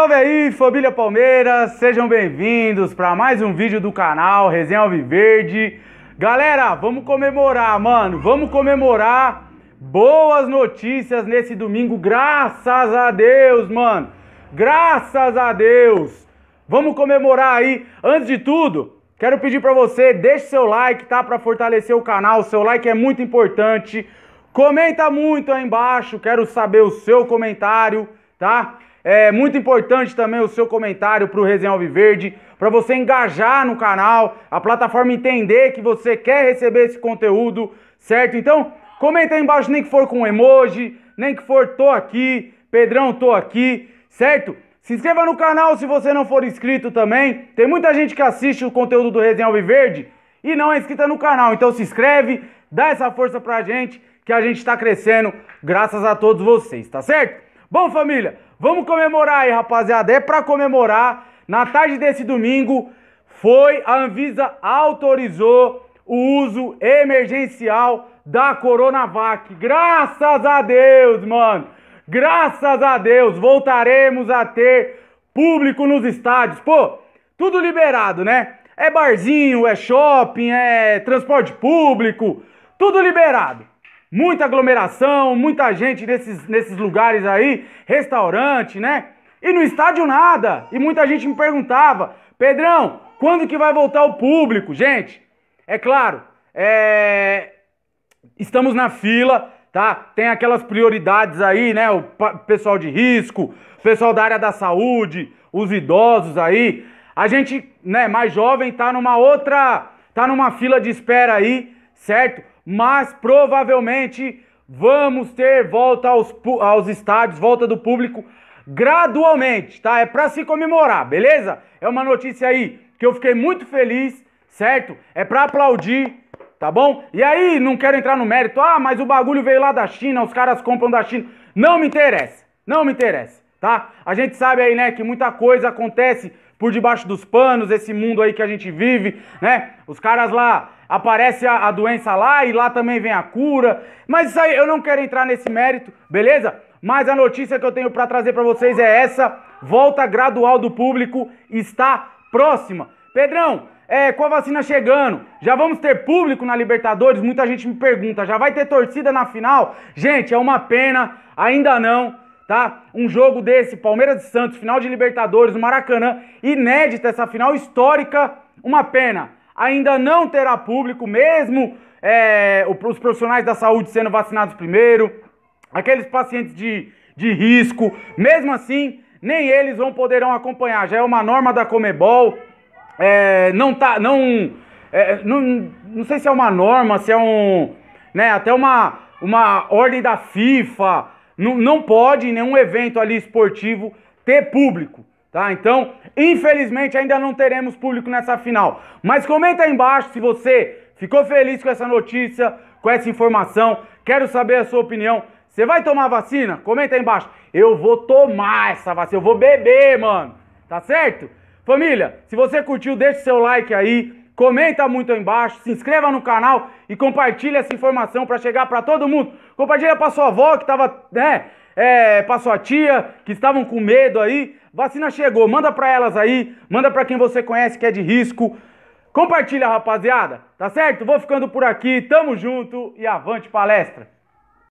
salve aí, família Palmeiras! Sejam bem-vindos para mais um vídeo do canal Resenha Alviverde. Galera, vamos comemorar, mano! Vamos comemorar boas notícias nesse domingo, graças a Deus, mano! Graças a Deus! Vamos comemorar aí. Antes de tudo, quero pedir para você, deixe seu like, tá? Para fortalecer o canal, seu like é muito importante. Comenta muito aí embaixo, quero saber o seu comentário, tá? É muito importante também o seu comentário para o Resenha Alviverde, para você engajar no canal, a plataforma entender que você quer receber esse conteúdo, certo? Então, comenta aí embaixo, nem que for com emoji, nem que for tô aqui, Pedrão tô aqui, certo? Se inscreva no canal se você não for inscrito também. Tem muita gente que assiste o conteúdo do Resenha Alviverde e não é inscrita no canal. Então se inscreve, dá essa força pra gente que a gente está crescendo graças a todos vocês, tá certo? Bom, família, vamos comemorar aí, rapaziada. É para comemorar. Na tarde desse domingo, foi a Anvisa autorizou o uso emergencial da Coronavac. Graças a Deus, mano. Graças a Deus, voltaremos a ter público nos estádios. Pô, tudo liberado, né? É barzinho, é shopping, é transporte público, tudo liberado muita aglomeração, muita gente nesses, nesses lugares aí, restaurante, né? E no estádio nada. E muita gente me perguntava, Pedrão, quando que vai voltar o público? Gente, é claro, é... estamos na fila, tá? Tem aquelas prioridades aí, né? O pessoal de risco, o pessoal da área da saúde, os idosos aí. A gente, né, mais jovem, tá numa outra, tá numa fila de espera aí, certo? mas provavelmente vamos ter volta aos, aos estádios, volta do público gradualmente, tá? É para se comemorar, beleza? É uma notícia aí que eu fiquei muito feliz, certo? É para aplaudir, tá bom? E aí, não quero entrar no mérito, ah, mas o bagulho veio lá da China, os caras compram da China. Não me interessa, não me interessa tá? A gente sabe aí, né, que muita coisa acontece por debaixo dos panos, esse mundo aí que a gente vive, né? Os caras lá aparece a, a doença lá e lá também vem a cura. Mas isso aí eu não quero entrar nesse mérito, beleza? Mas a notícia que eu tenho para trazer para vocês é essa: volta gradual do público está próxima. Pedrão, é, com a vacina chegando, já vamos ter público na Libertadores? Muita gente me pergunta, já vai ter torcida na final? Gente, é uma pena, ainda não tá? Um jogo desse, Palmeiras de Santos, final de Libertadores, no Maracanã, inédita essa final histórica, uma pena. Ainda não terá público, mesmo é, os profissionais da saúde sendo vacinados primeiro, aqueles pacientes de, de risco, mesmo assim, nem eles vão poderão acompanhar. Já é uma norma da Comebol, é, não tá, não, é, não, não sei se é uma norma, se é um, né, até uma, uma ordem da FIFA, não, não pode em nenhum evento ali esportivo ter público, tá? Então, infelizmente ainda não teremos público nessa final. Mas comenta aí embaixo se você ficou feliz com essa notícia, com essa informação. Quero saber a sua opinião. Você vai tomar vacina? Comenta aí embaixo. Eu vou tomar essa vacina, eu vou beber, mano. Tá certo? Família, se você curtiu, deixa o seu like aí. Comenta muito aí embaixo, se inscreva no canal e compartilha essa informação para chegar para todo mundo. Compartilha para sua avó que estava, né, é, para sua tia que estavam com medo aí. Vacina chegou, manda para elas aí, manda para quem você conhece que é de risco. Compartilha, rapaziada, tá certo? Vou ficando por aqui, tamo junto e avante palestra.